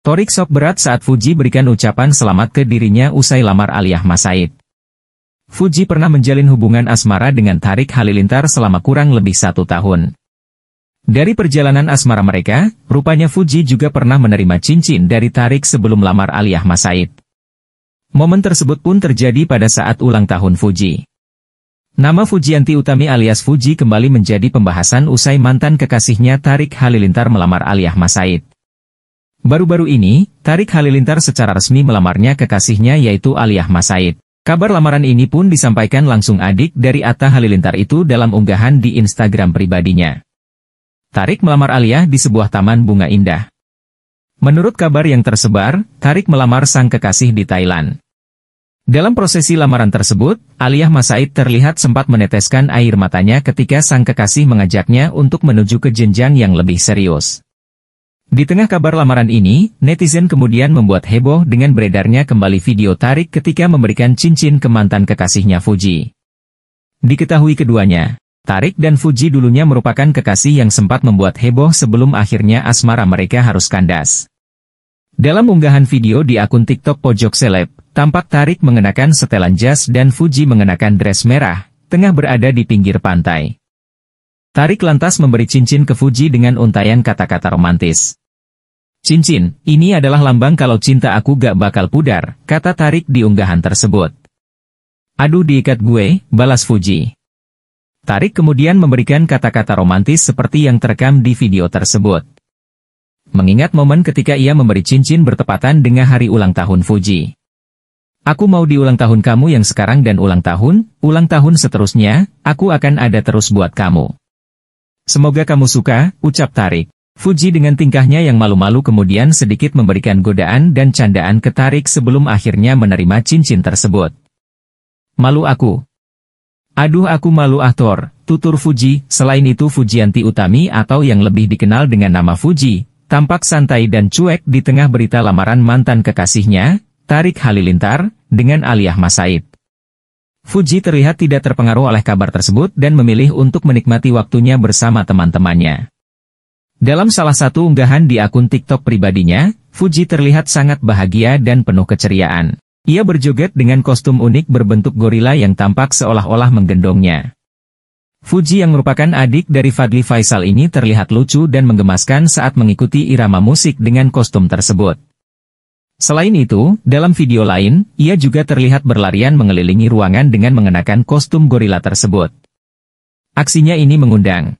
Torik sok berat saat Fuji berikan ucapan selamat ke dirinya usai lamar Aliyah Masaid. Fuji pernah menjalin hubungan asmara dengan Tarik Halilintar selama kurang lebih satu tahun. Dari perjalanan asmara mereka, rupanya Fuji juga pernah menerima cincin dari Tarik sebelum lamar Aliyah Masaid. Momen tersebut pun terjadi pada saat ulang tahun Fuji. Nama Fujianti Utami alias Fuji kembali menjadi pembahasan usai mantan kekasihnya Tarik Halilintar melamar Aliyah Masaid. Baru-baru ini, Tarik Halilintar secara resmi melamarnya kekasihnya yaitu Aliyah Masaid. Kabar lamaran ini pun disampaikan langsung adik dari Atta Halilintar itu dalam unggahan di Instagram pribadinya. Tarik melamar Aliyah di sebuah taman bunga indah. Menurut kabar yang tersebar, Tarik melamar sang kekasih di Thailand. Dalam prosesi lamaran tersebut, Aliyah Masaid terlihat sempat meneteskan air matanya ketika sang kekasih mengajaknya untuk menuju ke jenjang yang lebih serius. Di tengah kabar lamaran ini, netizen kemudian membuat heboh dengan beredarnya kembali video tarik ketika memberikan cincin ke mantan kekasihnya Fuji. Diketahui keduanya, Tarik dan Fuji dulunya merupakan kekasih yang sempat membuat heboh sebelum akhirnya asmara mereka harus kandas. Dalam unggahan video di akun TikTok Pojok Seleb, tampak Tarik mengenakan setelan jas dan Fuji mengenakan dress merah, tengah berada di pinggir pantai. Tarik lantas memberi cincin ke Fuji dengan untayan kata-kata romantis. Cincin, ini adalah lambang kalau cinta aku gak bakal pudar, kata tarik di unggahan tersebut. Aduh diikat gue, balas Fuji. Tarik kemudian memberikan kata-kata romantis seperti yang terekam di video tersebut. Mengingat momen ketika ia memberi cincin bertepatan dengan hari ulang tahun Fuji. Aku mau di ulang tahun kamu yang sekarang dan ulang tahun, ulang tahun seterusnya, aku akan ada terus buat kamu. Semoga kamu suka, ucap Tarik. Fuji dengan tingkahnya yang malu-malu kemudian sedikit memberikan godaan dan candaan ketarik sebelum akhirnya menerima cincin tersebut. Malu aku. Aduh aku malu Ahtor, tutur Fuji, selain itu Fujianti Utami atau yang lebih dikenal dengan nama Fuji, tampak santai dan cuek di tengah berita lamaran mantan kekasihnya, Tarik Halilintar, dengan Aliyah Masaid. Fuji terlihat tidak terpengaruh oleh kabar tersebut dan memilih untuk menikmati waktunya bersama teman-temannya. Dalam salah satu unggahan di akun TikTok pribadinya, Fuji terlihat sangat bahagia dan penuh keceriaan. Ia berjoget dengan kostum unik berbentuk gorila yang tampak seolah-olah menggendongnya. Fuji yang merupakan adik dari Fadli Faisal ini terlihat lucu dan menggemaskan saat mengikuti irama musik dengan kostum tersebut. Selain itu, dalam video lain, ia juga terlihat berlarian mengelilingi ruangan dengan mengenakan kostum gorila tersebut. Aksinya ini mengundang